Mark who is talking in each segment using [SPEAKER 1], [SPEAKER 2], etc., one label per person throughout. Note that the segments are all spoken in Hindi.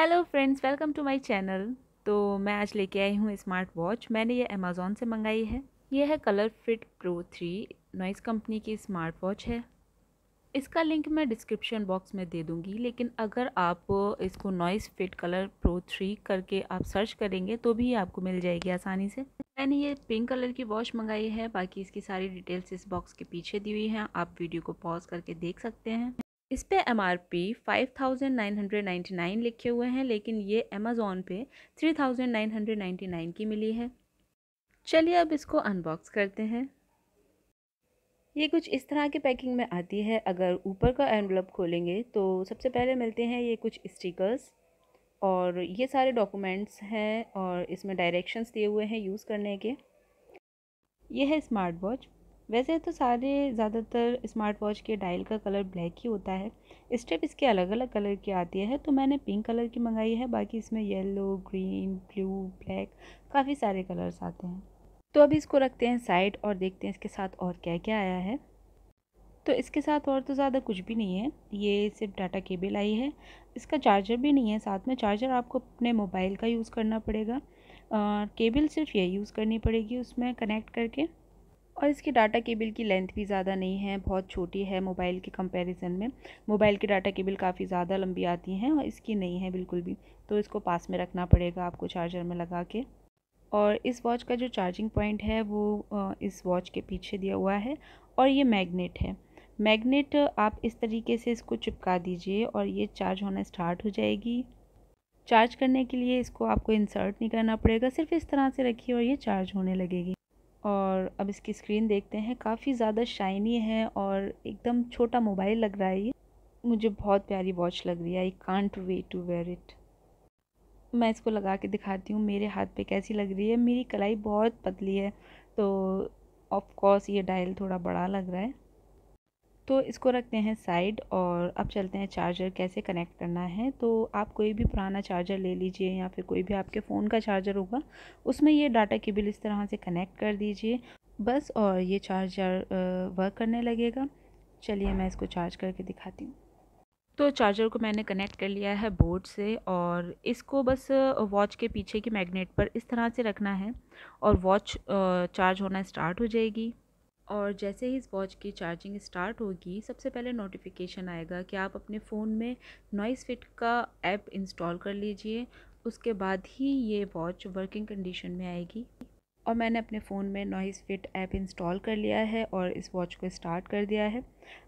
[SPEAKER 1] hello friends welcome to my channel तो मैं आज लेके आई हूँ स्मार्ट वॉच मैंने ये अमेज़ोन से मंगाई है ये है colour fit Pro three Noise company की स्मार्ट वॉच है इसका लिंक मैं डिस्क्रिप्शन बॉक्स में दे दूँगी लेकिन अगर आप इसको Noise fit colour Pro three करके आप सर्च करेंगे तो भी आपको मिल जाएगी आसानी से मैंने ये पिंक कलर की वॉच मंगाई है बाकी इसकी सारी डिटेल्स इस बॉक्स के पीछे दी हुई हैं आप वीडियो को पॉज करके देख सकते हैं इस पर M R P five thousand nine hundred ninety nine लिखे हुए हैं लेकिन ये अमेज़ोन पे three thousand nine hundred ninety nine की मिली है चलिए अब इसको अनबॉक्स करते हैं ये कुछ इस तरह की पैकिंग में आती है अगर ऊपर का एनवलप खोलेंगे तो सबसे पहले मिलते हैं ये कुछ स्टिकर्स और ये सारे डॉक्यूमेंट्स हैं और इसमें डायरेक्शंस दिए हुए हैं यूज़ करने के ये है स्मार्ट वॉच वैसे तो सारे ज़्यादातर स्मार्ट वॉच के डायल का कलर ब्लैक ही होता है स्टेप इसके अलग अलग कलर की आती है तो मैंने पिंक कलर की मंगाई है बाकी इसमें येलो ग्रीन ब्लू ब्लैक काफ़ी सारे कलर्स आते हैं तो अभी इसको रखते हैं साइड और देखते हैं इसके साथ और क्या क्या आया है तो इसके साथ और तो ज़्यादा कुछ भी नहीं है ये सिर्फ डाटा केबल आई है इसका चार्जर भी नहीं है साथ में चार्जर आपको अपने मोबाइल का यूज़ करना पड़ेगा केबल सिर्फ ये यूज़ करनी पड़ेगी उसमें कनेक्ट करके और इसके डाटा केबल की लेंथ भी ज़्यादा नहीं है बहुत छोटी है मोबाइल के कंपैरिजन में मोबाइल के डाटा केबल काफ़ी ज़्यादा लंबी आती हैं और इसकी नहीं है बिल्कुल भी तो इसको पास में रखना पड़ेगा आपको चार्जर में लगा के और इस वॉच का जो चार्जिंग पॉइंट है वो इस वॉच के पीछे दिया हुआ है और ये मैगनेट है मैग्नेट आप इस तरीके से इसको चिपका दीजिए और ये चार्ज होना स्टार्ट हो जाएगी चार्ज करने के लिए इसको आपको इंसर्ट नहीं करना पड़ेगा सिर्फ इस तरह से रखिए और ये चार्ज होने लगेगी और अब इसकी स्क्रीन देखते हैं काफ़ी ज़्यादा शाइनी है और एकदम छोटा मोबाइल लग रहा है ये मुझे बहुत प्यारी वॉच लग रही है I can't wait to wear it मैं इसको लगा के दिखाती हूँ मेरे हाथ पे कैसी लग रही है मेरी कलाई बहुत पतली है तो ऑफ कोर्स ये डायल थोड़ा बड़ा लग रहा है तो इसको रखते हैं साइड और अब चलते हैं चार्जर कैसे कनेक्ट करना है तो आप कोई भी पुराना चार्जर ले लीजिए या फिर कोई भी आपके फ़ोन का चार्जर होगा उसमें ये डाटा केबल इस तरह से कनेक्ट कर दीजिए बस और ये चार्जर वर्क करने लगेगा चलिए मैं इसको चार्ज करके दिखाती हूँ तो चार्जर को मैंने कनेक्ट कर लिया है बोर्ड से और इसको बस वॉच के पीछे की मैग्नेट पर इस तरह से रखना है और वॉच चार्ज होना स्टार्ट हो जाएगी और जैसे ही इस वॉच की चार्जिंग स्टार्ट होगी सबसे पहले नोटिफिकेशन आएगा कि आप अपने फ़ोन में नॉइस फिट का ऐप इंस्टॉल कर लीजिए उसके बाद ही ये वॉच वर्किंग कंडीशन में आएगी और मैंने अपने फ़ोन में नॉइस फिट ऐप इंस्टॉल कर लिया है और इस वॉच को स्टार्ट कर दिया है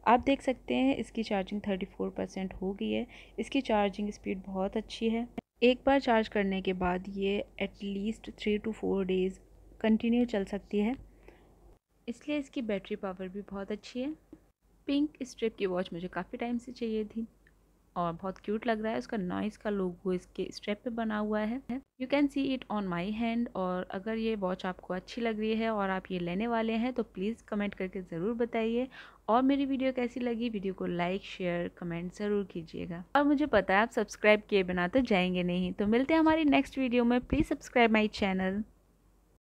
[SPEAKER 1] आप देख सकते हैं इसकी चार्जिंग थर्टी फोर परसेंट हो गई है इसकी चार्जिंग स्पीड बहुत अच्छी है एक बार चार्ज करने के बाद ये at least three two four days continue चल सकती है इसलिए इसकी बैटरी पावर भी बहुत अच्छी है पिंक स्ट्रिप की वॉच मुझे काफ़ी टाइम से चाहिए थी और बहुत क्यूट लग रहा है उसका नॉइस का लोगो इसके स्ट्रैप पे बना हुआ है you can see it on my hand और अगर ये वॉच आपको अच्छी लग रही है और आप ये लेने वाले हैं तो प्लीज़ कमेंट करके ज़रूर बताइए और मेरी वीडियो कैसी लगी वीडियो को लाइक शेयर कमेंट ज़रूर कीजिएगा और मुझे पता है आप सब्सक्राइब किए बिना तो जाएंगे नहीं तो मिलते हैं हमारी नेक्स्ट वीडियो में प्लीज़ सब्सक्राइब माई चैनल